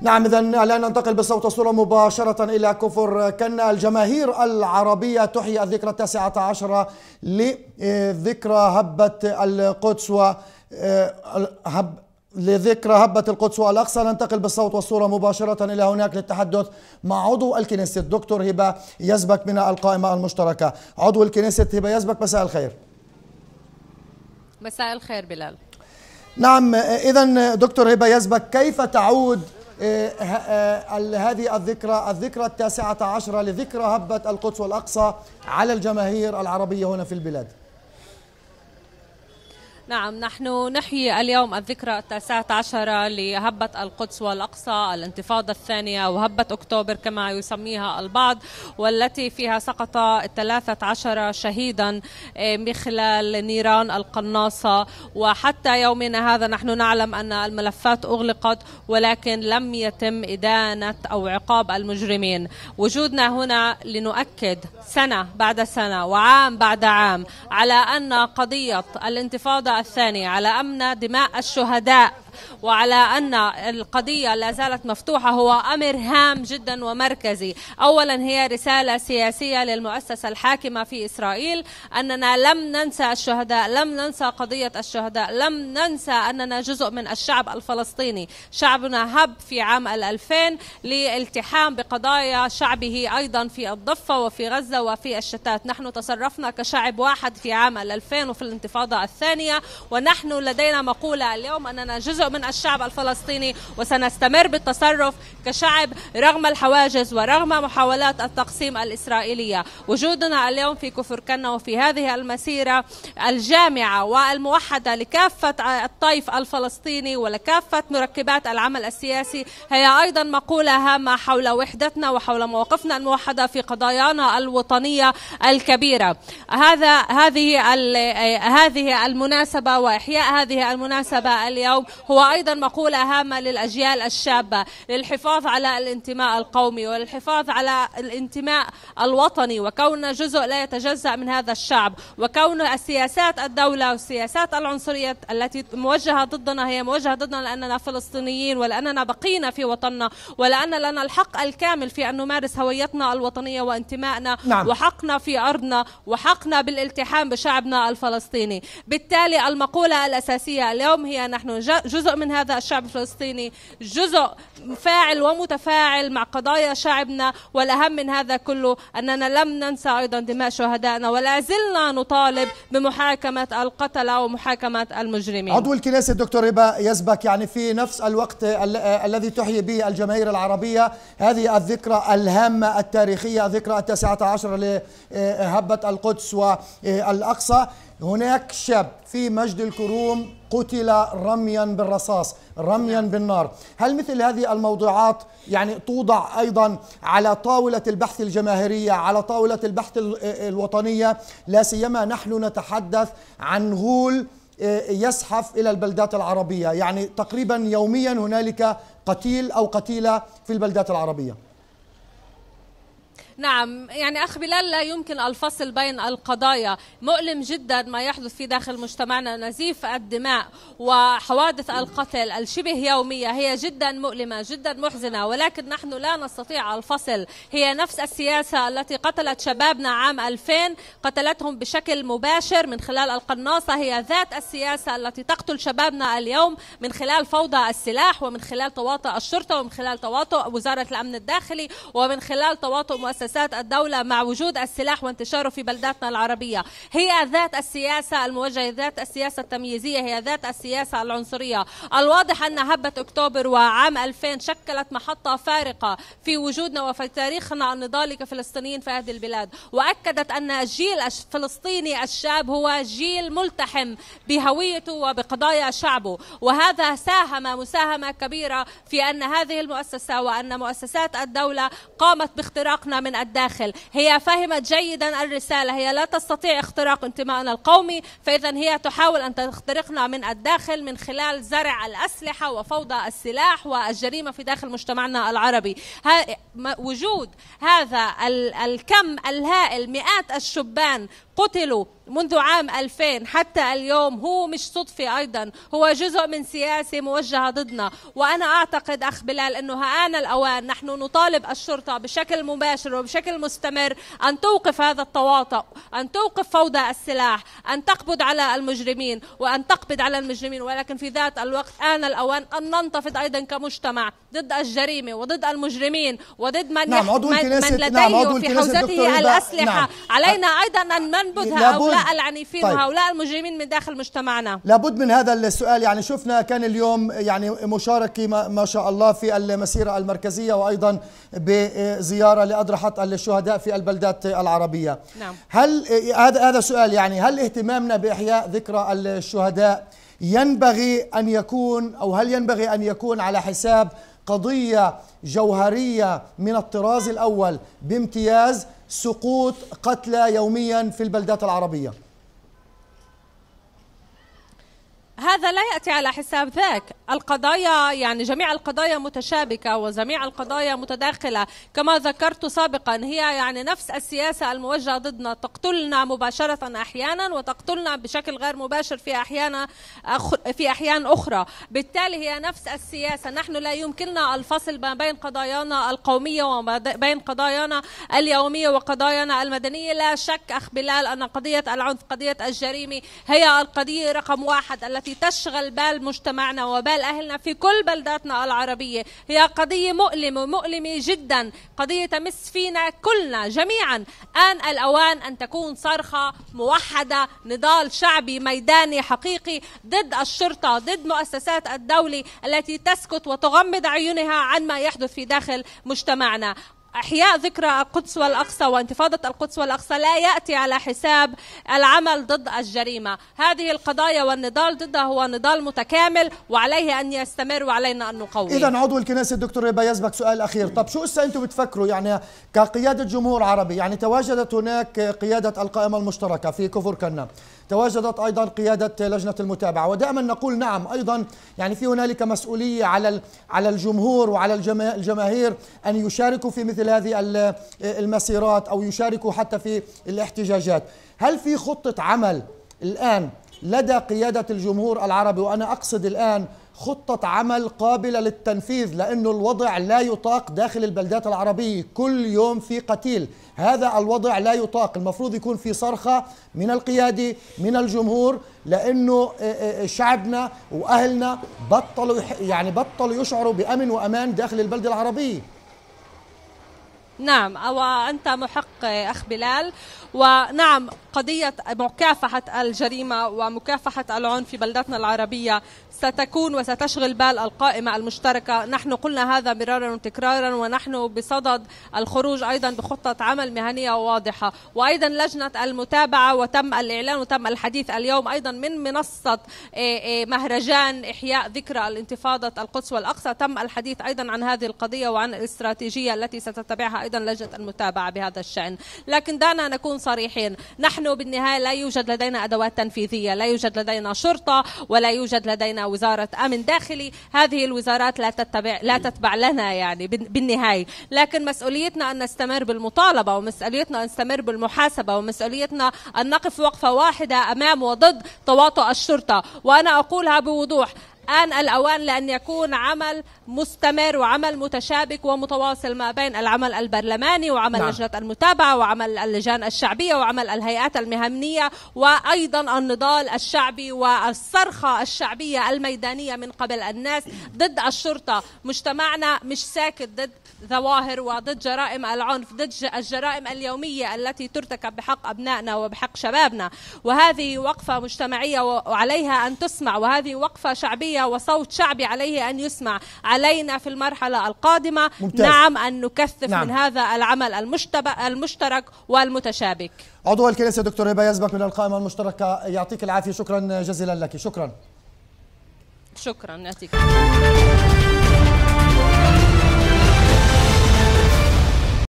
نعم إذا الآن ننتقل بالصوت والصورة مباشرة إلى كفر كنا الجماهير العربية تحيي الذكرى التاسعة عشرة لذكرى هبة القدس و آه، هب لذكرى هبة القدس والأقصى ننتقل بالصوت والصورة مباشرة إلى هناك للتحدث مع عضو الكنيسة الدكتور هبة يزبك من القائمة المشتركة عضو الكنيسة هبة يزبك مساء الخير مساء الخير بلال نعم إذا دكتور هبة يزبك كيف تعود إيه، إيه، هذه الذكرى الذكرى التاسعة عشرة لذكرى هبة القدس والأقصى على الجماهير العربية هنا في البلاد نعم نحن نحيي اليوم الذكرى التاسعة عشرة لهبة القدس والأقصى الانتفاضة الثانية وهبة أكتوبر كما يسميها البعض والتي فيها سقط الثلاثة عشر شهيدا آه، من خلال نيران القناصة وحتى يومنا هذا نحن نعلم أن الملفات أغلقت ولكن لم يتم إدانة أو عقاب المجرمين وجودنا هنا لنؤكد سنة بعد سنة وعام بعد عام على أن قضية الانتفاضة الثانية على أمن دماء الشهداء وعلى أن القضية لا زالت مفتوحة هو أمر هام جدا ومركزي أولا هي رسالة سياسية للمؤسسة الحاكمة في إسرائيل أننا لم ننسى الشهداء لم ننسى قضية الشهداء لم ننسى أننا جزء من الشعب الفلسطيني شعبنا هب في عام 2000 لالتحام بقضايا شعبه أيضا في الضفة وفي غزة وفي الشتات نحن تصرفنا كشعب واحد في عام 2000 وفي الانتفاضة الثانية ونحن لدينا مقولة اليوم أننا جزء من الشعب الفلسطيني وسنستمر بالتصرف كشعب رغم الحواجز ورغم محاولات التقسيم الإسرائيلية وجودنا اليوم في كفر كنا وفي هذه المسيرة الجامعة والموحدة لكافة الطيف الفلسطيني ولكافة مركبات العمل السياسي هي أيضا مقولة هامة حول وحدتنا وحول مواقفنا الموحدة في قضايانا الوطنية الكبيرة هذا هذه هذه المناسبة وإحياء هذه المناسبة اليوم هو وأيضا مقولة هامة للأجيال الشابة للحفاظ على الانتماء القومي والحفاظ على الانتماء الوطني وكون جزء لا يتجزأ من هذا الشعب وكون سياسات الدولة وسياسات العنصرية التي موجهة ضدنا هي موجهة ضدنا لأننا فلسطينيين ولأننا بقينا في وطننا ولأن لنا الحق الكامل في أن نمارس هويتنا الوطنية وانتمائنا نعم. وحقنا في أرضنا وحقنا بالالتحام بشعبنا الفلسطيني بالتالي المقولة الأساسية اليوم هي نحن جزء جزء من هذا الشعب الفلسطيني جزء فاعل ومتفاعل مع قضايا شعبنا والأهم من هذا كله أننا لم ننسى أيضا دماء شهدائنا ولا زلنا نطالب بمحاكمة القتلة ومحاكمة المجرمين عضو الكنيسة دكتور ربا يسبك يعني في نفس الوقت ال آه، الذي تحيي به الجماهير العربية هذه الذكرى الهامة التاريخية ذكرى التاسعة عشر لهبة القدس والأقصى هناك شاب في مجد الكروم قتل رميا بالرصاص رميا بالنار هل مثل هذه الموضوعات يعني توضع أيضا على طاولة البحث الجماهيرية على طاولة البحث الوطنية لا سيما نحن نتحدث عن غول آه، يزحف إلى البلدات العربية يعني تقريبا يوميا هنالك قتيل أو قتيلة في البلدات العربية نعم يعني أخ بلال لا يمكن الفصل بين القضايا مؤلم جدا ما يحدث في داخل مجتمعنا نزيف الدماء وحوادث القتل الشبه يومية هي جدا مؤلمة جدا محزنة ولكن نحن لا نستطيع الفصل هي نفس السياسة التي قتلت شبابنا عام 2000 قتلتهم بشكل مباشر من خلال القناصة هي ذات السياسة التي تقتل شبابنا اليوم من خلال فوضى السلاح ومن خلال تواطؤ الشرطة ومن خلال تواطؤ وزارة الأمن الداخلي ومن خلال تواطؤ مؤسسة مؤسسات الدولة مع وجود السلاح وانتشاره في بلداتنا العربية هي ذات السياسة الموجهة ذات السياسة التمييزية هي ذات السياسة العنصرية الواضح أن هبة أكتوبر وعام 2000 شكلت محطة فارقة في وجودنا وفي تاريخنا النضالي كفلسطينيين في هذه البلاد وأكدت أن الجيل الفلسطيني الشاب هو جيل ملتحم بهويته وبقضايا شعبه وهذا ساهم مساهمة كبيرة في أن هذه المؤسسة وأن مؤسسات الدولة قامت باختراقنا من الداخل هي فهمت جيدا الرسالة هي لا تستطيع اختراق انتمائنا القومي فإذا هي تحاول أن تخترقنا من الداخل من خلال زرع الأسلحة وفوضى السلاح والجريمة في داخل مجتمعنا العربي وجود هذا الكم الهائل مئات الشبان قتلوا منذ عام 2000 حتى اليوم هو مش صدفة أيضا هو جزء من سياسة موجهة ضدنا وأنا أعتقد أخ بلال أنه هآن آن الأوان نحن نطالب الشرطة بشكل مباشر بشكل مستمر أن توقف هذا التواطؤ أن توقف فوضى السلاح أن تقبض على المجرمين وأن تقبض على المجرمين ولكن في ذات الوقت آن الأوان أن ننتفض أيضا كمجتمع ضد الجريمة وضد المجرمين وضد من, نعم عضو من, من لديه نعم في حوزته الأسلحة نعم. علينا أيضا أن ننبذ هؤلاء العنيفين طيب. وهؤلاء المجرمين من داخل مجتمعنا لابد من هذا السؤال يعني شفنا كان اليوم يعني مشاركة ما شاء الله في المسيرة المركزية وأيضا بزيارة لاضرحه للشهداء في البلدات العربية نعم. هل هذا هذا سؤال يعني هل اهتمامنا بإحياء ذكرى الشهداء ينبغي أن يكون أو هل ينبغي أن يكون على حساب قضية جوهرية من الطراز الأول بامتياز سقوط قتلى يوميا في البلدات العربية هذا لا ياتي على حساب ذاك القضايا يعني جميع القضايا متشابكه وجميع القضايا متداخله كما ذكرت سابقا هي يعني نفس السياسه الموجهه ضدنا تقتلنا مباشره احيانا وتقتلنا بشكل غير مباشر في احيانا في احيان اخرى بالتالي هي نفس السياسه نحن لا يمكننا الفصل ما بين قضايانا القوميه وما بين قضايانا اليوميه وقضايانا المدنيه لا شك اخ بلال ان قضيه العنف قضيه الجريمه هي القضيه رقم واحد التي التي تشغل بال مجتمعنا وبال أهلنا في كل بلداتنا العربية هي قضية مؤلمة مؤلمة جدا قضية تمس فينا كلنا جميعا آن الأوان أن تكون صرخة موحدة نضال شعبي ميداني حقيقي ضد الشرطة ضد مؤسسات الدولة التي تسكت وتغمض عيونها عن ما يحدث في داخل مجتمعنا إحياء ذكرى القدس والأقصى وانتفاضة القدس والأقصى لا يأتي على حساب العمل ضد الجريمة هذه القضايا والنضال ضدها هو نضال متكامل وعليه أن يستمر وعلينا أن نقوي إذا عضو الكنيسة الدكتور ريبا يزبك سؤال أخير طب شو هسه أنتم بتفكروا يعني كقيادة جمهور عربي يعني تواجدت هناك قيادة القائمة المشتركة في كفر كنا تواجدت أيضا قيادة لجنة المتابعة ودائما نقول نعم أيضا يعني في هنالك مسؤولية على على الجمهور وعلى الجماهير أن يشاركوا في مثل هذه المسيرات أو يشاركوا حتى في الاحتجاجات هل في خطة عمل الآن لدى قيادة الجمهور العربي وأنا أقصد الآن خطة عمل قابلة للتنفيذ لأن الوضع لا يطاق داخل البلدات العربية كل يوم في قتيل هذا الوضع لا يطاق المفروض يكون في صرخة من القيادة من الجمهور لأنه آه، آه، آه، شعبنا وأهلنا بطلوا يعني بطلوا يشعروا بأمن وأمان داخل البلدة العربية نعم وأنت محق أخ بلال ونعم قضية مكافحة الجريمة ومكافحة العنف في بلدتنا العربية ستكون وستشغل بال القائمة المشتركة نحن قلنا هذا مرارا وتكرارا ونحن بصدد الخروج أيضا بخطة عمل مهنية واضحة وأيضا لجنة المتابعة وتم الإعلان وتم الحديث اليوم أيضا من منصة إيه، إيه، مهرجان إحياء ذكرى الانتفاضة القدس والأقصى تم الحديث أيضا عن هذه القضية وعن الاستراتيجية التي ستتبعها وايضا لجنة المتابعة بهذا الشأن لكن دعنا نكون صريحين نحن بالنهاية لا يوجد لدينا أدوات تنفيذية لا يوجد لدينا شرطة ولا يوجد لدينا وزارة أمن داخلي هذه الوزارات لا تتبع لا تتبع لنا يعني بالنهاية لكن مسؤوليتنا أن نستمر بالمطالبة ومسؤوليتنا أن نستمر بالمحاسبة ومسؤوليتنا أن نقف وقفة واحدة أمام وضد تواطؤ الشرطة وأنا أقولها بوضوح آن الأوان لأن يكون عمل مستمر وعمل متشابك ومتواصل ما بين العمل البرلماني وعمل نعم. لجنة المتابعة وعمل اللجان الشعبية وعمل الهيئات المهنية وأيضا النضال الشعبي والصرخة الشعبية الميدانية من قبل الناس ضد الشرطة مجتمعنا مش ساكت ضد ظواهر وضد جرائم العنف ضد الجرائم اليومية التي ترتكب بحق أبنائنا وبحق شبابنا وهذه وقفة مجتمعية وعليها أن تسمع وهذه وقفة شعبية شعبية وصوت شعبي عليه أن يسمع علينا في المرحلة القادمة ممتاز. نعم أن نكثف نعم. من هذا العمل المشترك والمتشابك عضو الكنيسة دكتور هبة يزبك من القائمة المشتركة يعطيك العافية شكرا جزيلا لك شكرا شكرا يعطيك